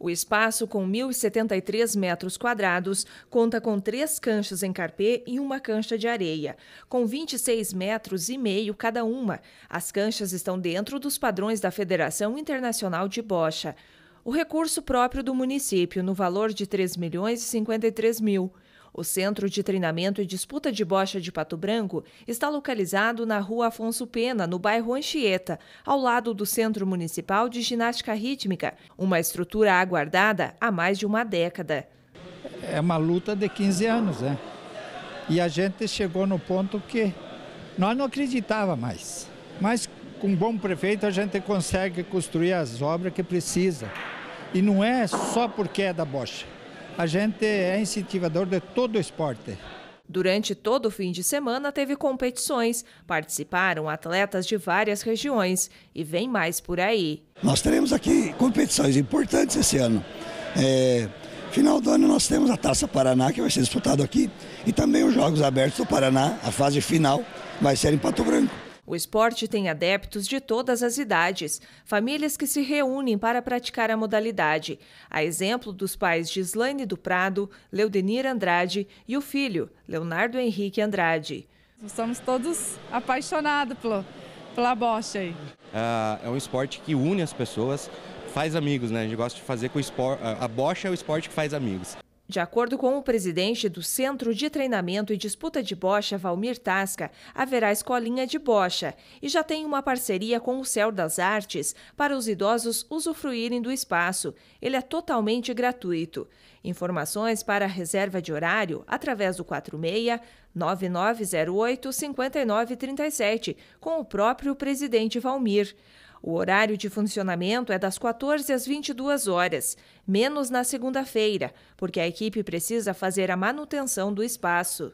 O espaço, com 1.073 metros quadrados, conta com três canchas em carpê e uma cancha de areia, com 26 metros e meio cada uma. As canchas estão dentro dos padrões da Federação Internacional de Bocha. O recurso próprio do município, no valor de 3 milhões e 53 mil. O Centro de Treinamento e Disputa de Bocha de Pato Branco está localizado na Rua Afonso Pena, no bairro Anchieta, ao lado do Centro Municipal de Ginástica Rítmica, uma estrutura aguardada há mais de uma década. É uma luta de 15 anos, né? E a gente chegou no ponto que nós não acreditava mais. Mas com um bom prefeito a gente consegue construir as obras que precisa. E não é só porque é da bocha a gente é incentivador de todo o esporte. Durante todo o fim de semana teve competições, participaram atletas de várias regiões e vem mais por aí. Nós teremos aqui competições importantes esse ano. É, final do ano nós temos a Taça Paraná que vai ser disputado aqui e também os Jogos Abertos do Paraná, a fase final vai ser em Pato Branco. O esporte tem adeptos de todas as idades, famílias que se reúnem para praticar a modalidade. A exemplo dos pais de Slaine do Prado, Leudenir Andrade e o filho, Leonardo Henrique Andrade. somos todos apaixonados pelo, pela bocha aí. É, é um esporte que une as pessoas, faz amigos, né? A gente gosta de fazer com o esporte. A bocha é o esporte que faz amigos. De acordo com o presidente do Centro de Treinamento e Disputa de Bocha, Valmir Tasca, haverá escolinha de bocha e já tem uma parceria com o Céu das Artes para os idosos usufruírem do espaço. Ele é totalmente gratuito. Informações para reserva de horário através do 46 9908 5937 com o próprio presidente Valmir. O horário de funcionamento é das 14 às 22 horas, menos na segunda-feira, porque a equipe precisa fazer a manutenção do espaço.